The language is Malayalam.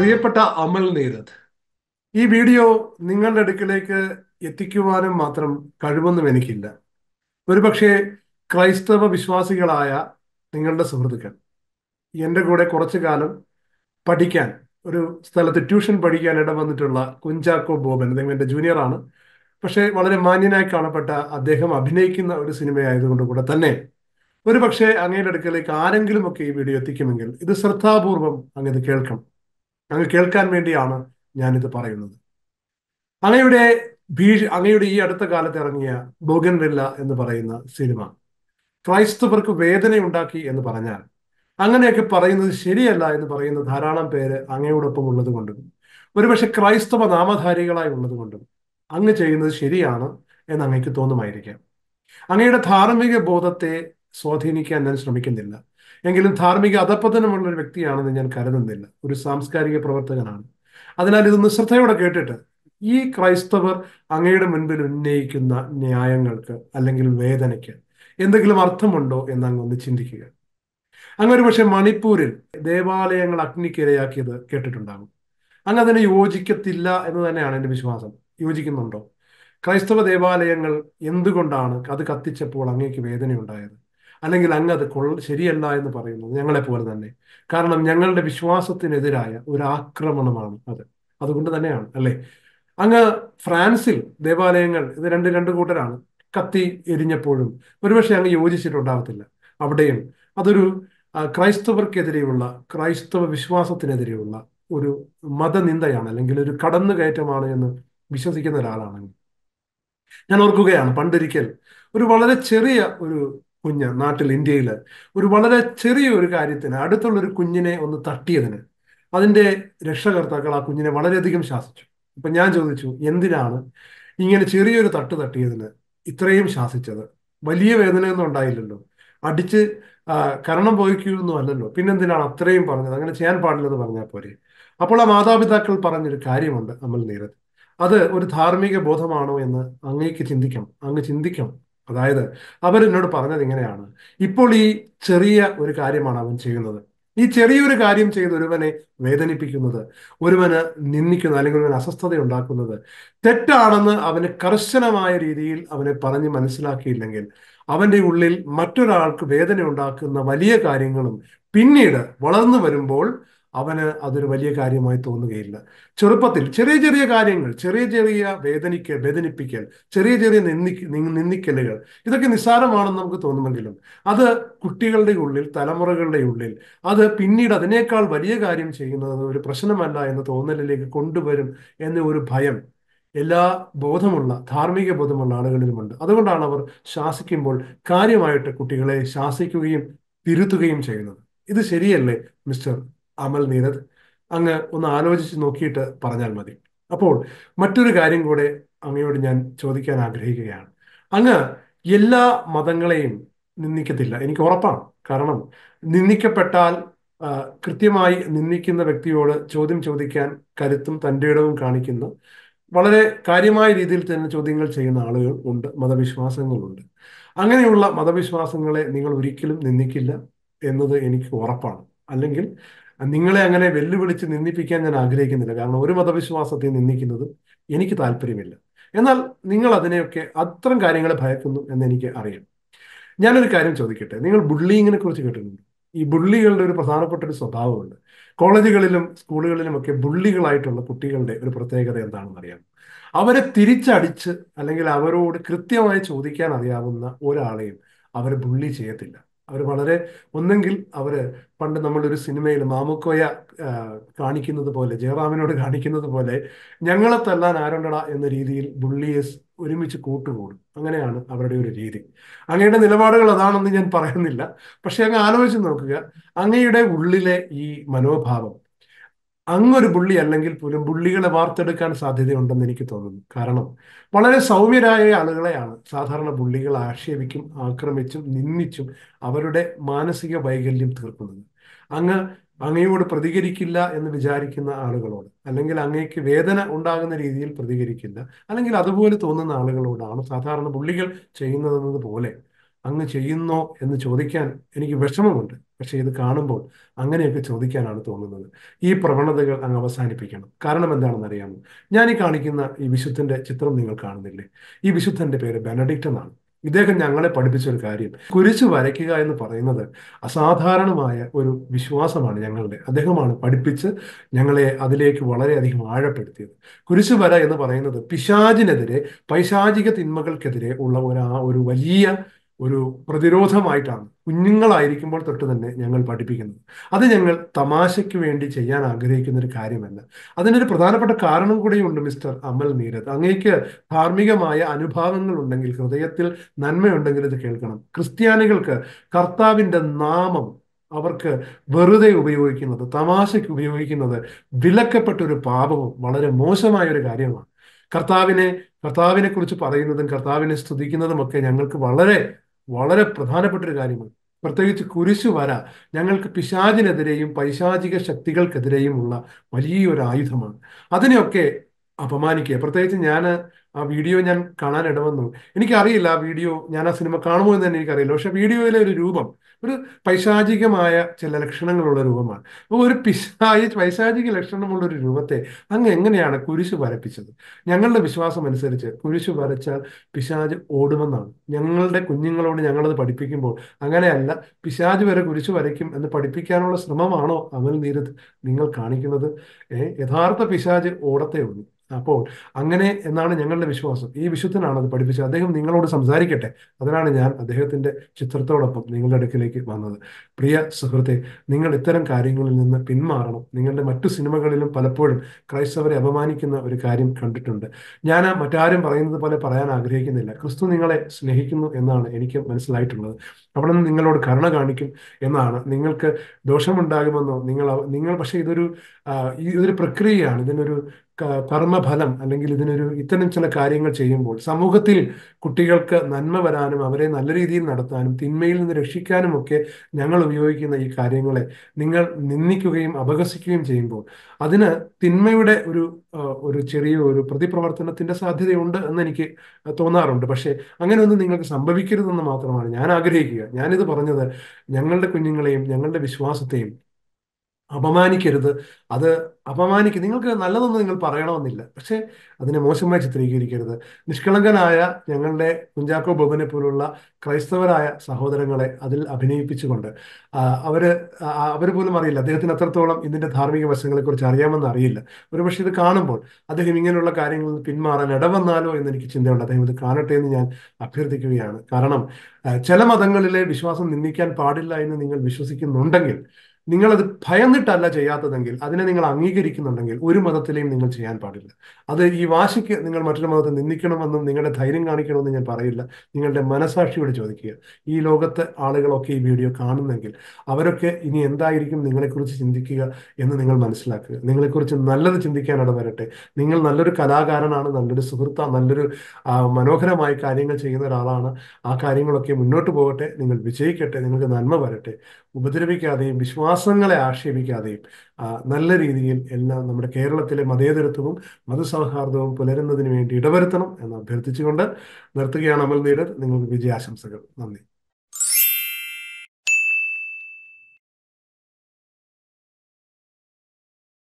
പ്രിയപ്പെട്ട അമൽ നീരത് ഈ വീഡിയോ നിങ്ങളുടെ അടുക്കിലേക്ക് എത്തിക്കുവാനും മാത്രം കഴിവൊന്നും എനിക്കില്ല ഒരുപക്ഷെ ക്രൈസ്തവ വിശ്വാസികളായ നിങ്ങളുടെ സുഹൃത്തുക്കൾ എൻ്റെ കൂടെ കുറച്ചു കാലം പഠിക്കാൻ ഒരു സ്ഥലത്ത് ട്യൂഷൻ പഠിക്കാൻ ഇടവന്നിട്ടുള്ള കുഞ്ചാക്കോ ബോബൻ അദ്ദേഹം എൻ്റെ ജൂനിയറാണ് പക്ഷേ വളരെ മാന്യനായി കാണപ്പെട്ട അദ്ദേഹം അഭിനയിക്കുന്ന ഒരു സിനിമയായതുകൊണ്ട് കൂടെ തന്നെ ഒരു പക്ഷേ അങ്ങയുടെ അടുക്കലേക്ക് ആരെങ്കിലുമൊക്കെ ഈ വീഡിയോ എത്തിക്കുമെങ്കിൽ ഇത് ശ്രദ്ധാപൂർവം അങ്ങനെ കേൾക്കണം അങ്ങ് കേൾക്കാൻ വേണ്ടിയാണ് ഞാനിത് പറയുന്നത് അങ്ങയുടെ ഭീഷ അങ്ങയുടെ ഈ അടുത്ത കാലത്ത് ഇറങ്ങിയ ബോഗൻവില്ല എന്ന് പറയുന്ന സിനിമ ക്രൈസ്തവർക്ക് വേദനയുണ്ടാക്കി എന്ന് പറഞ്ഞാൽ അങ്ങനെയൊക്കെ പറയുന്നത് ശരിയല്ല എന്ന് പറയുന്ന ധാരാളം പേര് അങ്ങയോടൊപ്പം ഉള്ളത് കൊണ്ടും ഒരുപക്ഷെ ക്രൈസ്തവ നാമധാരികളായി ഉള്ളത് കൊണ്ടും അങ്ങ് ചെയ്യുന്നത് ശരിയാണ് എന്ന് അങ്ങയ്ക്ക് തോന്നുമായിരിക്കാം അങ്ങയുടെ ധാർമ്മിക ബോധത്തെ സ്വാധീനിക്കാൻ ഞാൻ ശ്രമിക്കുന്നില്ല എങ്കിലും ധാർമ്മിക അധപ്പതനമുള്ള ഒരു വ്യക്തിയാണെന്ന് ഞാൻ കരുതുന്നില്ല ഒരു സാംസ്കാരിക പ്രവർത്തകനാണ് അതിനാൽ ഇത് നിശ്രദ്ധയോടെ കേട്ടിട്ട് ഈ ക്രൈസ്തവർ അങ്ങയുടെ മുൻപിൽ ഉന്നയിക്കുന്ന ന്യായങ്ങൾക്ക് അല്ലെങ്കിൽ വേദനയ്ക്ക് എന്തെങ്കിലും അർത്ഥമുണ്ടോ എന്ന് അങ്ങ് ഒന്ന് ചിന്തിക്കുക അങ്ങ് ഒരു പക്ഷെ മണിപ്പൂരിൽ ദേവാലയങ്ങൾ അഗ്നിക്കിരയാക്കിയത് കേട്ടിട്ടുണ്ടാകും അങ്ങ് അതിനെ യോജിക്കത്തില്ല എന്ന് തന്നെയാണ് എൻ്റെ വിശ്വാസം യോജിക്കുന്നുണ്ടോ ക്രൈസ്തവ ദേവാലയങ്ങൾ എന്തുകൊണ്ടാണ് അത് കത്തിച്ചപ്പോൾ അങ്ങേക്ക് വേദനയുണ്ടായത് അല്ലെങ്കിൽ അങ്ങ് അത് കൊള്ള ശരിയല്ല എന്ന് പറയുന്നത് ഞങ്ങളെപ്പോലെ തന്നെ കാരണം ഞങ്ങളുടെ വിശ്വാസത്തിനെതിരായ ഒരു ആക്രമണമാണ് അത് അതുകൊണ്ട് തന്നെയാണ് അല്ലേ അങ്ങ് ഫ്രാൻസിൽ ദേവാലയങ്ങൾ ഇത് രണ്ട് രണ്ട് കൂട്ടരാണ് കത്തി എരിഞ്ഞപ്പോഴും ഒരുപക്ഷെ അങ്ങ് യോജിച്ചിട്ടുണ്ടാകത്തില്ല അവിടെയും അതൊരു ക്രൈസ്തവർക്കെതിരെയുള്ള ക്രൈസ്തവ വിശ്വാസത്തിനെതിരെയുള്ള ഒരു മതനിന്ദയാണ് അല്ലെങ്കിൽ ഒരു കടന്നുകയറ്റമാണ് എന്ന് വിശ്വസിക്കുന്ന ഒരാളാണെങ്കിൽ ഞാൻ ഓർക്കുകയാണ് പണ്ടൊരിക്കൽ ഒരു വളരെ ചെറിയ ഒരു കുഞ്ഞ് നാട്ടിൽ ഇന്ത്യയിൽ ഒരു വളരെ ചെറിയ ഒരു കാര്യത്തിന് അടുത്തുള്ളൊരു കുഞ്ഞിനെ ഒന്ന് തട്ടിയതിന് അതിൻ്റെ രക്ഷകർത്താക്കൾ ആ കുഞ്ഞിനെ വളരെയധികം ശാസിച്ചു ഇപ്പം ഞാൻ ചോദിച്ചു എന്തിനാണ് ഇങ്ങനെ ചെറിയൊരു തട്ട് തട്ടിയതിന് ഇത്രയും ശാസിച്ചത് വലിയ വേദനയൊന്നും ഉണ്ടായില്ലല്ലോ അടിച്ച് കരണം പോയിക്കൊന്നും അല്ലല്ലോ പിന്നെന്തിനാണ് അത്രയും പറഞ്ഞത് അങ്ങനെ ചെയ്യാൻ പാടില്ലെന്ന് പറഞ്ഞാൽ പോരെ അപ്പോൾ ആ മാതാപിതാക്കൾ പറഞ്ഞൊരു കാര്യമുണ്ട് നമ്മൾ നേരത്തെ അത് ഒരു ധാർമ്മിക ബോധമാണോ എന്ന് അങ്ങേക്ക് ചിന്തിക്കണം അങ്ങ് ചിന്തിക്കണം അതായത് അവരെന്നോട് പറഞ്ഞത് ഇങ്ങനെയാണ് ഇപ്പോൾ ഈ ചെറിയ ഒരു കാര്യമാണ് അവൻ ചെയ്യുന്നത് ഈ ചെറിയൊരു കാര്യം ചെയ്ത് ഒരുവനെ വേദനിപ്പിക്കുന്നത് ഒരുവന് നിന്ദിക്കുന്നത് അല്ലെങ്കിൽ ഒരുവന് അസ്വസ്ഥത ഉണ്ടാക്കുന്നത് തെറ്റാണെന്ന് അവന് കർശനമായ രീതിയിൽ അവനെ പറഞ്ഞ് മനസ്സിലാക്കിയില്ലെങ്കിൽ അവൻ്റെ ഉള്ളിൽ മറ്റൊരാൾക്ക് വേദന ഉണ്ടാക്കുന്ന വലിയ കാര്യങ്ങളും പിന്നീട് വളർന്നു വരുമ്പോൾ അവന് അതൊരു വലിയ കാര്യമായി തോന്നുകയില്ല ചെറുപ്പത്തിൽ ചെറിയ ചെറിയ കാര്യങ്ങൾ ചെറിയ ചെറിയ വേദനിക്കൽ വേദനിപ്പിക്കൽ ചെറിയ ചെറിയ നിന്ദി നിന്ദിക്കലുകൾ ഇതൊക്കെ നിസ്സാരമാണെന്ന് നമുക്ക് തോന്നുമെങ്കിലും അത് കുട്ടികളുടെ ഉള്ളിൽ തലമുറകളുടെ ഉള്ളിൽ അത് പിന്നീട് അതിനേക്കാൾ വലിയ കാര്യം ചെയ്യുന്നത് ഒരു പ്രശ്നമല്ല എന്ന തോന്നലിലേക്ക് കൊണ്ടുവരും എന്ന ഒരു ഭയം എല്ലാ ബോധമുള്ള ധാർമ്മിക ബോധമുള്ള ആളുകളിലുമുണ്ട് അതുകൊണ്ടാണ് അവർ ശാസിക്കുമ്പോൾ കാര്യമായിട്ട് കുട്ടികളെ ശാസിക്കുകയും തിരുത്തുകയും ചെയ്യുന്നത് ഇത് ശരിയല്ലേ മിസ്റ്റർ അമൽ നീരദ് അങ്ങ് ഒന്ന് ആലോചിച്ച് നോക്കിയിട്ട് പറഞ്ഞാൽ മതി അപ്പോൾ മറ്റൊരു കാര്യം കൂടെ അങ്ങയോട് ഞാൻ ചോദിക്കാൻ ആഗ്രഹിക്കുകയാണ് അങ്ങ് എല്ലാ മതങ്ങളെയും നിന്ദിക്കത്തില്ല എനിക്ക് ഉറപ്പാണ് കാരണം നിന്ദിക്കപ്പെട്ടാൽ കൃത്യമായി നിന്ദിക്കുന്ന വ്യക്തിയോട് ചോദ്യം ചോദിക്കാൻ കരുത്തും തൻ്റെ ഇടവും കാണിക്കുന്ന വളരെ കാര്യമായ രീതിയിൽ തന്നെ ചോദ്യങ്ങൾ ചെയ്യുന്ന ആളുകൾ ഉണ്ട് മതവിശ്വാസങ്ങളുണ്ട് അങ്ങനെയുള്ള മതവിശ്വാസങ്ങളെ നിങ്ങൾ ഒരിക്കലും നിന്ദിക്കില്ല എന്നത് എനിക്ക് ഉറപ്പാണ് അല്ലെങ്കിൽ നിങ്ങളെ അങ്ങനെ വെല്ലുവിളിച്ച് നിന്ദിപ്പിക്കാൻ ഞാൻ ആഗ്രഹിക്കുന്നില്ല കാരണം ഒരു മതവിശ്വാസത്തെ നിന്ദിക്കുന്നത് എനിക്ക് താല്പര്യമില്ല എന്നാൽ നിങ്ങൾ അതിനെയൊക്കെ അത്തരം കാര്യങ്ങളെ ഭയക്കുന്നു എന്ന് എനിക്ക് അറിയാം ഞാനൊരു കാര്യം ചോദിക്കട്ടെ നിങ്ങൾ ബുള്ളിങ്ങിനെ കുറിച്ച് കേട്ടിട്ടുണ്ട് ഈ ബുള്ളികളുടെ ഒരു പ്രധാനപ്പെട്ട ഒരു സ്വഭാവമുണ്ട് കോളേജുകളിലും സ്കൂളുകളിലും ഒക്കെ ബുള്ളികളായിട്ടുള്ള കുട്ടികളുടെ ഒരു പ്രത്യേകത എന്താണെന്ന് അറിയാം അവരെ തിരിച്ചടിച്ച് അല്ലെങ്കിൽ അവരോട് കൃത്യമായി ചോദിക്കാൻ അറിയാവുന്ന ഒരാളെയും അവരെ ബുള്ളി ചെയ്യത്തില്ല അവർ വളരെ ഒന്നെങ്കിൽ അവർ പണ്ട് നമ്മളൊരു സിനിമയിൽ മാമുക്കോയ കാണിക്കുന്നത് പോലെ ജയറാമിനോട് കാണിക്കുന്നത് പോലെ ഞങ്ങളെ തല്ലാൻ ആരുണ്ടടാ എന്ന രീതിയിൽ ബുള്ളിയെ ഒരുമിച്ച് കൂട്ടുകൂടും അങ്ങനെയാണ് അവരുടെ ഒരു രീതി അങ്ങയുടെ നിലപാടുകൾ അതാണെന്ന് ഞാൻ പറയുന്നില്ല പക്ഷെ അങ്ങ് ആലോചിച്ച് നോക്കുക അങ്ങയുടെ ഉള്ളിലെ ഈ മനോഭാവം അങ്ങൊരു പുള്ളി അല്ലെങ്കിൽ പോലും പുള്ളികളെ വാർത്തെടുക്കാൻ സാധ്യതയുണ്ടെന്ന് എനിക്ക് തോന്നുന്നു കാരണം വളരെ സൗമ്യരായ ആളുകളെയാണ് സാധാരണ പുള്ളികൾ ആക്ഷേപിക്കും ആക്രമിച്ചും നിന്ദിച്ചും അവരുടെ മാനസിക വൈകല്യം തീർക്കുന്നത് അങ്ങ് അങ്ങയോട് പ്രതികരിക്കില്ല എന്ന് വിചാരിക്കുന്ന ആളുകളോട് അല്ലെങ്കിൽ അങ്ങേക്ക് വേദന ഉണ്ടാകുന്ന രീതിയിൽ പ്രതികരിക്കില്ല അല്ലെങ്കിൽ അതുപോലെ തോന്നുന്ന ആളുകളോടാണ് സാധാരണ പുള്ളികൾ ചെയ്യുന്നതെന്നതുപോലെ പോലെ അങ്ങ് ചെയ്യുന്നോ എന്ന് ചോദിക്കാൻ എനിക്ക് വിഷമമുണ്ട് പക്ഷേ ഇത് കാണുമ്പോൾ അങ്ങനെയൊക്കെ ചോദിക്കാനാണ് തോന്നുന്നത് ഈ പ്രവണതകൾ അങ്ങ് അവസാനിപ്പിക്കണം കാരണം എന്താണെന്ന് അറിയാമോ ഞാൻ ഈ കാണിക്കുന്ന ഈ വിശുദ്ധന്റെ ചിത്രം നിങ്ങൾ കാണുന്നില്ലേ ഈ വിശുദ്ധന്റെ പേര് ബെനഡിക്റ്റ് എന്നാണ് ഇദ്ദേഹം ഞങ്ങളെ പഠിപ്പിച്ച ഒരു കാര്യം കുരിശ് വരയ്ക്കുക എന്ന് പറയുന്നത് അസാധാരണമായ ഒരു വിശ്വാസമാണ് ഞങ്ങളുടെ അദ്ദേഹമാണ് പഠിപ്പിച്ച് ഞങ്ങളെ അതിലേക്ക് വളരെയധികം ആഴപ്പെടുത്തിയത് കുരിശു വര എന്ന് പറയുന്നത് പിശാചിനെതിരെ പൈശാചിക തിന്മകൾക്കെതിരെ ഉള്ള ഒരു ഒരു വലിയ ഒരു പ്രതിരോധമായിട്ടാണ് കുഞ്ഞുങ്ങളായിരിക്കുമ്പോൾ തൊട്ട് തന്നെ ഞങ്ങൾ പഠിപ്പിക്കുന്നത് അത് ഞങ്ങൾ തമാശയ്ക്ക് വേണ്ടി ചെയ്യാൻ ആഗ്രഹിക്കുന്ന ഒരു കാര്യമല്ല അതിനൊരു പ്രധാനപ്പെട്ട കാരണം കൂടിയുണ്ട് മിസ്റ്റർ അമൽ നീരത് അങ്ങേക്ക് ധാർമ്മികമായ അനുഭാവങ്ങൾ ഉണ്ടെങ്കിൽ ഹൃദയത്തിൽ നന്മയുണ്ടെങ്കിൽ ഇത് കേൾക്കണം ക്രിസ്ത്യാനികൾക്ക് കർത്താവിൻ്റെ നാമം അവർക്ക് വെറുതെ ഉപയോഗിക്കുന്നത് തമാശയ്ക്ക് ഉപയോഗിക്കുന്നത് വിലക്കപ്പെട്ട ഒരു പാപവും വളരെ മോശമായ ഒരു കാര്യമാണ് കർത്താവിനെ കർത്താവിനെ കുറിച്ച് പറയുന്നതും കർത്താവിനെ സ്തുതിക്കുന്നതും ഒക്കെ ഞങ്ങൾക്ക് വളരെ വളരെ പ്രധാനപ്പെട്ട ഒരു കാര്യമാണ് പ്രത്യേകിച്ച് കുരിശു വര ഞങ്ങൾക്ക് പിശാചിനെതിരെയും പൈശാചിക ശക്തികൾക്കെതിരെയുമുള്ള വലിയൊരു ആയുധമാണ് അതിനെയൊക്കെ അപമാനിക്കുക പ്രത്യേകിച്ച് ഞാൻ ആ വീഡിയോ ഞാൻ കാണാൻ ഇടവന്നു എനിക്കറിയില്ല ആ വീഡിയോ ഞാൻ ആ സിനിമ കാണുമോ എന്ന് തന്നെ എനിക്കറിയില്ല പക്ഷെ വീഡിയോയിലെ ഒരു രൂപം ഒരു പൈശാചികമായ ചില ലക്ഷണങ്ങളുള്ള രൂപമാണ് അപ്പോൾ ഒരു പിശായി പൈശാചിക ലക്ഷണമുള്ള ഒരു രൂപത്തെ അങ്ങ് എങ്ങനെയാണ് കുരിശ് വരപ്പിച്ചത് ഞങ്ങളുടെ വിശ്വാസം അനുസരിച്ച് കുരിശ് വരച്ചാൽ പിശാജ് ഓടുമെന്നാണ് ഞങ്ങളുടെ കുഞ്ഞുങ്ങളോട് ഞങ്ങളത് പഠിപ്പിക്കുമ്പോൾ അങ്ങനെയല്ല പിശാജ് വരെ കുരിശ് വരയ്ക്കും എന്ന് പഠിപ്പിക്കാനുള്ള ശ്രമമാണോ അവൽ നീരത് നിങ്ങൾ കാണിക്കുന്നത് യഥാർത്ഥ പിശാജ് ഓടത്തേ ഉള്ളൂ അപ്പോൾ അങ്ങനെ എന്നാണ് ഞങ്ങൾ നിങ്ങളുടെ വിശ്വാസം ഈ വിശുദ്ധനാണ് അത് പഠിപ്പിച്ചത് അദ്ദേഹം നിങ്ങളോട് സംസാരിക്കട്ടെ അതിനാണ് ഞാൻ അദ്ദേഹത്തിന്റെ ചിത്രത്തോടൊപ്പം നിങ്ങളുടെ അടുക്കിലേക്ക് വന്നത് പ്രിയ സുഹൃത്തെ നിങ്ങൾ ഇത്തരം കാര്യങ്ങളിൽ നിന്ന് പിന്മാറണം നിങ്ങളുടെ മറ്റു സിനിമകളിലും പലപ്പോഴും ക്രൈസ്തവരെ അപമാനിക്കുന്ന ഒരു കാര്യം കണ്ടിട്ടുണ്ട് ഞാൻ മറ്റാരും പറയുന്നത് പോലെ പറയാൻ ആഗ്രഹിക്കുന്നില്ല ക്രിസ്തു നിങ്ങളെ സ്നേഹിക്കുന്നു എന്നാണ് എനിക്ക് മനസ്സിലായിട്ടുള്ളത് അവിടെ നിന്ന് നിങ്ങളോട് കരുണ കാണിക്കും എന്നാണ് നിങ്ങൾക്ക് ദോഷമുണ്ടാകുമെന്നോ നിങ്ങൾ നിങ്ങൾ പക്ഷേ ഇതൊരു ഇതൊരു പ്രക്രിയയാണ് ഇതിനൊരു കർമ്മഫലം അല്ലെങ്കിൽ ഇതിനൊരു ഇത്തരം ചില കാര്യങ്ങൾ ചെയ്യുമ്പോൾ സമൂഹത്തിൽ കുട്ടികൾക്ക് നന്മ വരാനും അവരെ നല്ല രീതിയിൽ നടത്താനും തിന്മയിൽ നിന്ന് രക്ഷിക്കാനും ഒക്കെ ഞങ്ങൾ ഉപയോഗിക്കുന്ന ഈ കാര്യങ്ങളെ നിങ്ങൾ നിന്ദിക്കുകയും അപഹസിക്കുകയും ചെയ്യുമ്പോൾ അതിന് തിന്മയുടെ ഒരു ഒരു ചെറിയ ഒരു പ്രതിപ്രവർത്തനത്തിന്റെ സാധ്യതയുണ്ട് എന്ന് എനിക്ക് തോന്നാറുണ്ട് പക്ഷേ അങ്ങനെയൊന്നും നിങ്ങൾക്ക് സംഭവിക്കരുതെന്ന് മാത്രമാണ് ഞാൻ ആഗ്രഹിക്കുക ഞാനിത് പറഞ്ഞത് ഞങ്ങളുടെ കുഞ്ഞുങ്ങളെയും ഞങ്ങളുടെ വിശ്വാസത്തെയും അപമാനിക്കരുത് അത് അപമാനിക്കും നിങ്ങൾക്ക് നല്ലതൊന്നും നിങ്ങൾ പറയണമെന്നില്ല പക്ഷേ അതിനെ മോശമായി ചിത്രീകരിക്കരുത് നിഷ്കളങ്കനായ ഞങ്ങളുടെ കുഞ്ചാക്കോ ബോബനെ പോലുള്ള ക്രൈസ്തവരായ സഹോദരങ്ങളെ അതിൽ അഭിനയിപ്പിച്ചുകൊണ്ട് അവര് അവർ പോലും അറിയില്ല അദ്ദേഹത്തിന് അത്രത്തോളം ഇതിന്റെ ധാർമ്മിക വശങ്ങളെക്കുറിച്ച് അറിയാമെന്ന് അറിയില്ല ഒരുപക്ഷെ ഇത് കാണുമ്പോൾ അദ്ദേഹം ഇങ്ങനെയുള്ള കാര്യങ്ങളിൽ പിന്മാറാൻ ഇടവന്നാലോ എനിക്ക് ചിന്തയുണ്ട് അദ്ദേഹം ഇത് കാണട്ടെ എന്ന് ഞാൻ അഭ്യർത്ഥിക്കുകയാണ് കാരണം ചില മതങ്ങളിലെ വിശ്വാസം നിന്ദിക്കാൻ പാടില്ല എന്ന് നിങ്ങൾ വിശ്വസിക്കുന്നുണ്ടെങ്കിൽ നിങ്ങളത് ഭയന്നിട്ടല്ല ചെയ്യാത്തതെങ്കിൽ അതിനെ നിങ്ങൾ അംഗീകരിക്കുന്നുണ്ടെങ്കിൽ ഒരു മതത്തിലെയും നിങ്ങൾ ചെയ്യാൻ പാടില്ല അത് ഈ വാശിക്ക് നിങ്ങൾ മറ്റൊരു മതത്തെ നിന്ദിക്കണമെന്നും നിങ്ങളുടെ ധൈര്യം കാണിക്കണമെന്നും ഞാൻ പറയില്ല നിങ്ങളുടെ മനസാക്ഷിയോട് ചോദിക്കുക ഈ ലോകത്തെ ആളുകളൊക്കെ ഈ വീഡിയോ കാണുന്നെങ്കിൽ അവരൊക്കെ ഇനി എന്തായിരിക്കും നിങ്ങളെക്കുറിച്ച് ചിന്തിക്കുക എന്ന് നിങ്ങൾ മനസ്സിലാക്കുക നിങ്ങളെക്കുറിച്ച് നല്ലത് ചിന്തിക്കാനാണ് വരട്ടെ നിങ്ങൾ നല്ലൊരു കലാകാരനാണ് നല്ലൊരു സുഹൃത്താണ് നല്ലൊരു മനോഹരമായ കാര്യങ്ങൾ ചെയ്യുന്ന ഒരാളാണ് ആ കാര്യങ്ങളൊക്കെ മുന്നോട്ട് പോകട്ടെ നിങ്ങൾ വിജയിക്കട്ടെ നിങ്ങൾക്ക് നന്മ വരട്ടെ ഉപദ്രവിക്കാതെയും വിശ്വാസം മാസങ്ങളെ ആക്ഷേപിക്കാതെയും നല്ല രീതിയിൽ എല്ലാം നമ്മുടെ കേരളത്തിലെ മതേതരത്വവും മതസൗഹാർദ്ദവും പുലരുന്നതിന് വേണ്ടി ഇടവരുത്തണം എന്ന് അഭ്യർത്ഥിച്ചുകൊണ്ട് നിർത്തുകയാണ് അമൽ നീഡർ നിങ്ങൾക്ക് വിജയാശംസകൾ നന്ദി